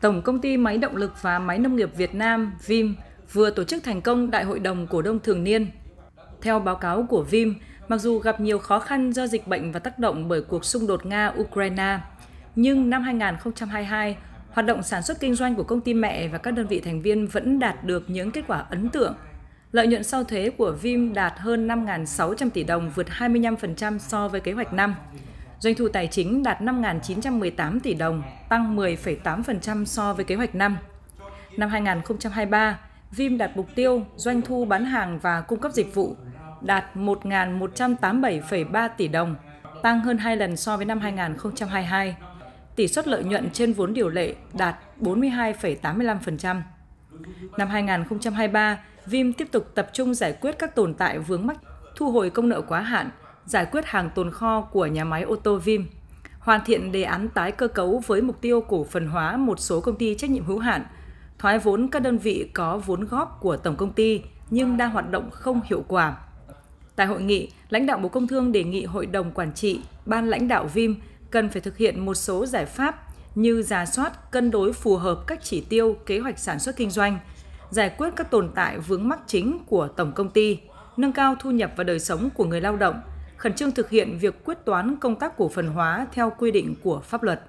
Tổng công ty Máy động lực và Máy nông nghiệp Việt Nam VIM vừa tổ chức thành công Đại hội đồng cổ đông thường niên. Theo báo cáo của VIM, mặc dù gặp nhiều khó khăn do dịch bệnh và tác động bởi cuộc xung đột Nga-Ukraine, nhưng năm 2022, hoạt động sản xuất kinh doanh của công ty mẹ và các đơn vị thành viên vẫn đạt được những kết quả ấn tượng. Lợi nhuận sau thuế của VIM đạt hơn 5.600 tỷ đồng, vượt 25% so với kế hoạch năm. Doanh thu tài chính đạt 5.918 tỷ đồng, tăng 10,8% so với kế hoạch năm. Năm 2023, Vim đặt mục tiêu doanh thu bán hàng và cung cấp dịch vụ đạt 1.187,3 tỷ đồng, tăng hơn 2 lần so với năm 2022. Tỷ suất lợi nhuận trên vốn điều lệ đạt 42,85%. Năm 2023, Vim tiếp tục tập trung giải quyết các tồn tại vướng mắc, thu hồi công nợ quá hạn, giải quyết hàng tồn kho của nhà máy ô tô Vim, hoàn thiện đề án tái cơ cấu với mục tiêu cổ phần hóa một số công ty trách nhiệm hữu hạn, thoái vốn các đơn vị có vốn góp của tổng công ty nhưng đang hoạt động không hiệu quả. Tại hội nghị, lãnh đạo Bộ Công Thương đề nghị Hội đồng Quản trị, Ban lãnh đạo VIM cần phải thực hiện một số giải pháp như giả soát, cân đối phù hợp các chỉ tiêu kế hoạch sản xuất kinh doanh, giải quyết các tồn tại vướng mắc chính của tổng công ty, nâng cao thu nhập và đời sống của người lao động – khẩn trương thực hiện việc quyết toán công tác cổ phần hóa theo quy định của pháp luật.